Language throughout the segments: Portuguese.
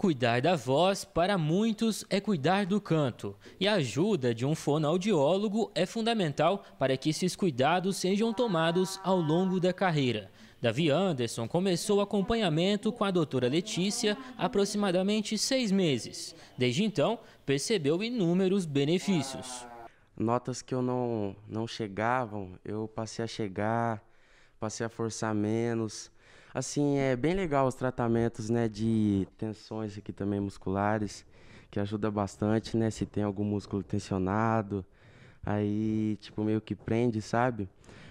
Cuidar da voz, para muitos, é cuidar do canto, e a ajuda de um fonoaudiólogo é fundamental para que esses cuidados sejam tomados ao longo da carreira. Davi Anderson começou o acompanhamento com a doutora Letícia há aproximadamente seis meses. Desde então, percebeu inúmeros benefícios. Notas que eu não, não chegavam, eu passei a chegar, passei a forçar menos, Assim, é bem legal os tratamentos, né, de tensões aqui também musculares, que ajuda bastante, né, se tem algum músculo tensionado, aí, tipo, meio que prende, sabe?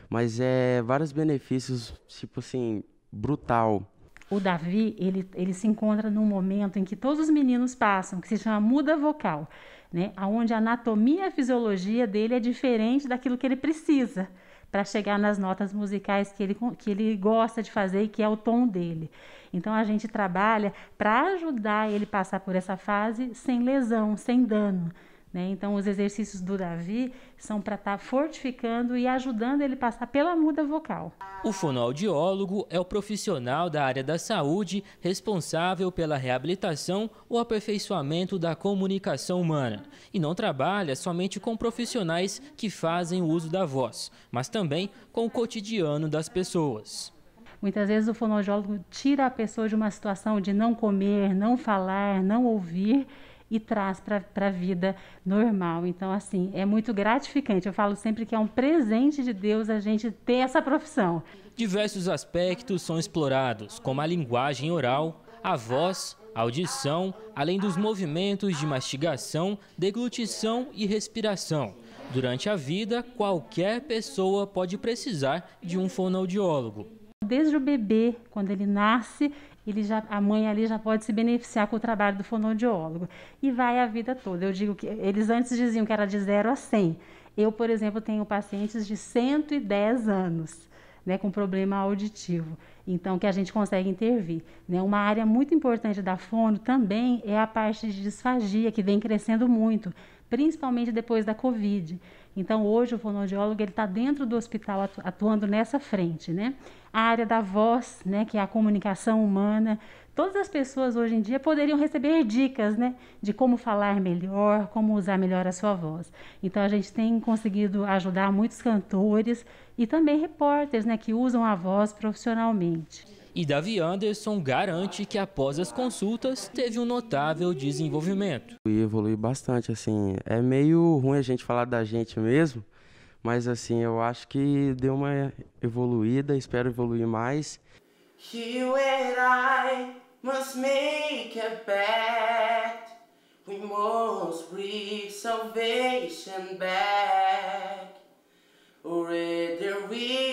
Mas é vários benefícios, tipo assim, brutal. O Davi, ele, ele se encontra num momento em que todos os meninos passam, que se chama muda vocal, né? Onde a anatomia e a fisiologia dele é diferente daquilo que ele precisa para chegar nas notas musicais que ele, que ele gosta de fazer e que é o tom dele. Então a gente trabalha para ajudar ele passar por essa fase sem lesão, sem dano. Né? Então, os exercícios do Davi são para estar tá fortificando e ajudando ele passar pela muda vocal. O fonoaudiólogo é o profissional da área da saúde responsável pela reabilitação ou aperfeiçoamento da comunicação humana e não trabalha somente com profissionais que fazem o uso da voz, mas também com o cotidiano das pessoas. Muitas vezes o fonoaudiólogo tira a pessoa de uma situação de não comer, não falar, não ouvir e traz para a vida normal. Então, assim, é muito gratificante. Eu falo sempre que é um presente de Deus a gente ter essa profissão. Diversos aspectos são explorados, como a linguagem oral, a voz, a audição, além dos movimentos de mastigação, deglutição e respiração. Durante a vida, qualquer pessoa pode precisar de um fonoaudiólogo desde o bebê, quando ele nasce, ele já, a mãe ali já pode se beneficiar com o trabalho do fonoaudiólogo. E vai a vida toda. Eu digo que eles antes diziam que era de 0 a 100. Eu, por exemplo, tenho pacientes de 110 anos. Né, com problema auditivo. Então, que a gente consegue intervir. Né? Uma área muito importante da fono também é a parte de disfagia, que vem crescendo muito principalmente depois da Covid. Então, hoje, o fonoaudiólogo está dentro do hospital atu atuando nessa frente, né? A área da voz, né, que é a comunicação humana. Todas as pessoas hoje em dia poderiam receber dicas, né, de como falar melhor, como usar melhor a sua voz. Então, a gente tem conseguido ajudar muitos cantores e também repórteres, né, que usam a voz profissionalmente. E Davi Anderson garante que após as consultas teve um notável desenvolvimento. E evolui bastante, assim. É meio ruim a gente falar da gente mesmo, mas assim, eu acho que deu uma evoluída, espero evoluir mais. You and I must make a bet. We must bring salvation back. Or we